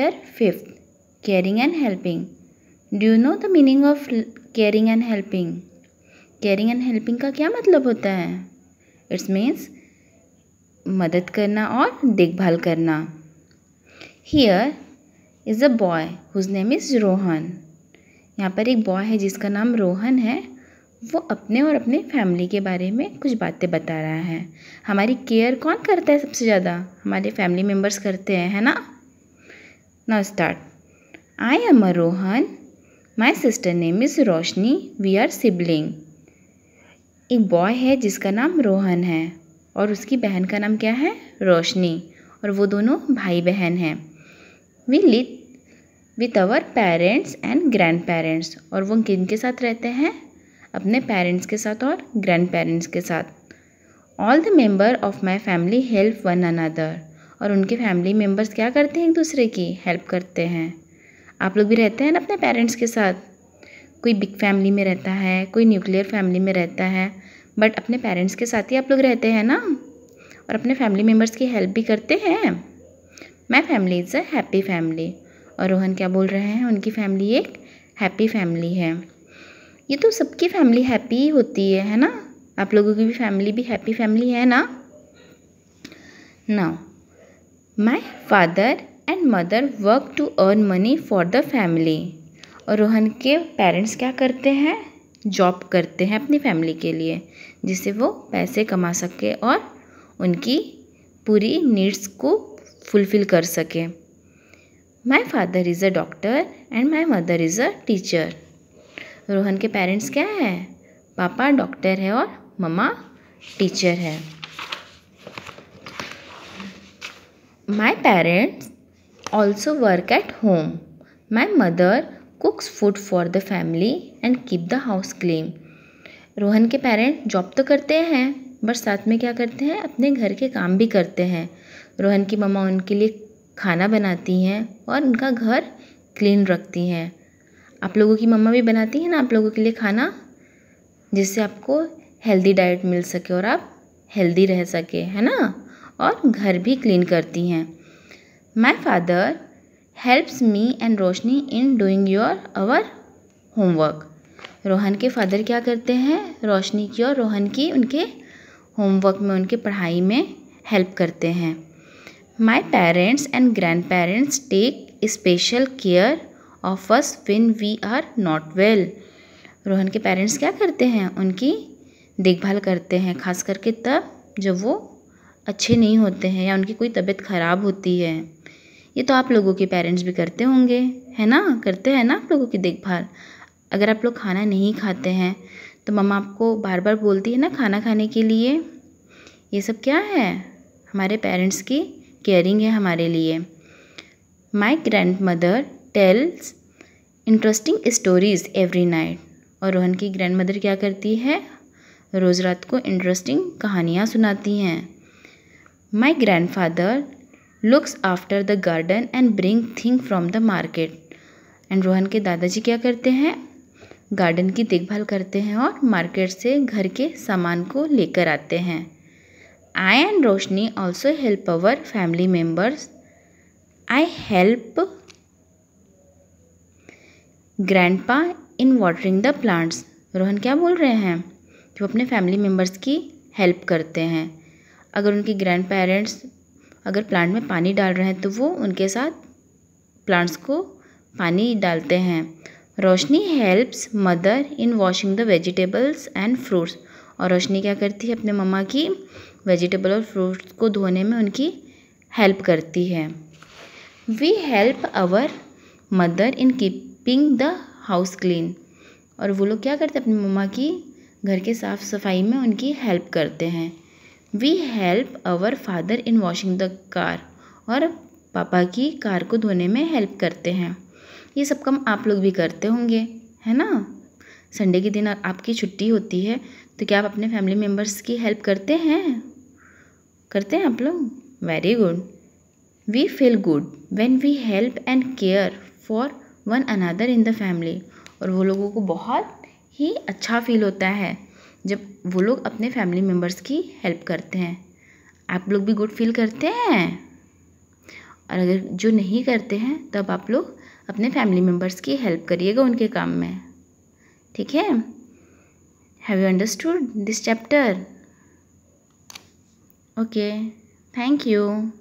chapter 5th Caring and Helping Do you know the meaning of caring and helping? Caring and helping का क्या मतलब होता है it's means मदद करना और देखभाल करना here is a boy whose name is Rohan यहाँ पर एक बॉय है जिसका नाम रोहन है वो अपने और अपने फैमिली के बारे में कुछ बातें बता रहा है हमारी केयर कौन करता है सबसे ज़्यादा हमारे फैमिली मेम्बर्स करते हैं है ना Now start. I am a Rohan. My sister name is Roshni. We are sibling. एक बॉय है जिसका नाम रोहन है और उसकी बहन का नाम क्या है रोशनी और वो दोनों भाई बहन हैं we live with our parents and grandparents और वो किन के साथ रहते हैं अपने पेरेंट्स के साथ और ग्रैंड पेरेंट्स के साथ all the member of my family help one another और उनके फैमिली मेम्बर्स क्या करते हैं एक दूसरे की हेल्प करते हैं आप लोग भी रहते हैं ना अपने पेरेंट्स के साथ कोई बिग फैमिली में रहता है कोई न्यूक्लियर फैमिली में रहता है बट अपने पेरेंट्स के साथ ही आप लोग रहते हैं ना और अपने फैमिली मेम्बर्स की हेल्प भी करते हैं my family is a happy family और रोहन क्या बोल रहे हैं उनकी फैमिली एक हैप्पी फैमिली है ये तो सबकी फैमिली हैप्पी होती है है ना आप लोगों की भी फैमिली भी हैप्पी फैमिली है ना ना my father and mother work to earn money for the family और रोहन के पेरेंट्स क्या करते हैं जॉब करते हैं अपनी फैमिली के लिए जिससे वो पैसे कमा सके और उनकी पूरी नीड्स को फुलफिल कर सके my father is a doctor and my mother is a teacher Rohan के पेरेंट्स क्या हैं पापा डॉक्टर है और ममा टीचर है My parents also work at home. My mother cooks food for the family and keep the house clean. Rohan के parents job तो करते हैं बट साथ में क्या करते हैं अपने घर के काम भी करते हैं रोहन की मम्मा उनके लिए खाना बनाती हैं और उनका घर क्लीन रखती हैं आप लोगों की मम्मा भी बनाती हैं ना आप लोगों के लिए खाना जिससे आपको हेल्दी डाइट मिल सके और आप हेल्दी रह सके है ना और घर भी क्लीन करती हैं my father helps me and Roshni in doing your our homework Rohan के फादर क्या करते हैं रोशनी की और रोहन की उनके होमवर्क में उनके पढ़ाई में हेल्प करते हैं my parents and grandparents take special care of us when we are not well Rohan के पेरेंट्स क्या करते हैं उनकी देखभाल करते हैं खास करके तब जब वो अच्छे नहीं होते हैं या उनकी कोई तबीयत ख़राब होती है ये तो आप लोगों के पेरेंट्स भी करते होंगे है ना करते हैं ना आप लोगों की देखभाल अगर आप लोग खाना नहीं खाते हैं तो मम्मा आपको बार बार बोलती है ना खाना खाने के लिए ये सब क्या है हमारे पेरेंट्स की केयरिंग है हमारे लिए my grandmother tells interesting stories every night और रोहन की ग्रैंड मदर क्या करती है रोज़ रात को इंटरेस्टिंग कहानियाँ सुनाती हैं My grandfather looks after the garden and bring thing from the market. And Rohan के दादाजी क्या करते हैं गार्डन की देखभाल करते हैं और मार्केट से घर के सामान को लेकर आते हैं I and Roshni also help our family members I help grandpa in watering the plants Rohan क्या बोल रहे हैं कि वो अपने फैमिली मेम्बर्स की हेल्प करते हैं अगर उनके ग्रैंड पेरेंट्स अगर प्लांट में पानी डाल रहे हैं तो वो उनके साथ प्लांट्स को पानी डालते हैं Roshni helps mother in washing the vegetables and fruits और रोशनी क्या करती है अपने मम्मा की वेजिटेबल और फ्रूट्स को धोने में उनकी हेल्प करती है we help our mother in keeping the house clean और वो लोग क्या करते हैं अपनी मम्मा की घर के साफ़ सफाई में उनकी हेल्प करते हैं we help our father in washing the car और पापा की कार को धोने में हेल्प करते हैं ये सब काम आप लोग भी करते होंगे है ना संडे के दिन आपकी छुट्टी होती है तो क्या आप अपने फैमिली मेम्बर्स की हेल्प करते हैं करते हैं आप लोग very good we feel good when we help and care for one another in the family और वो लोगों को बहुत ही अच्छा फील होता है जब वो लोग अपने फैमिली मेम्बर्स की हेल्प करते हैं आप लोग भी गुड फील करते हैं और अगर जो नहीं करते हैं तब आप लोग अपने फैमिली मेम्बर्स की हेल्प करिएगा उनके काम में ठीक है have you understood this chapter okay thank you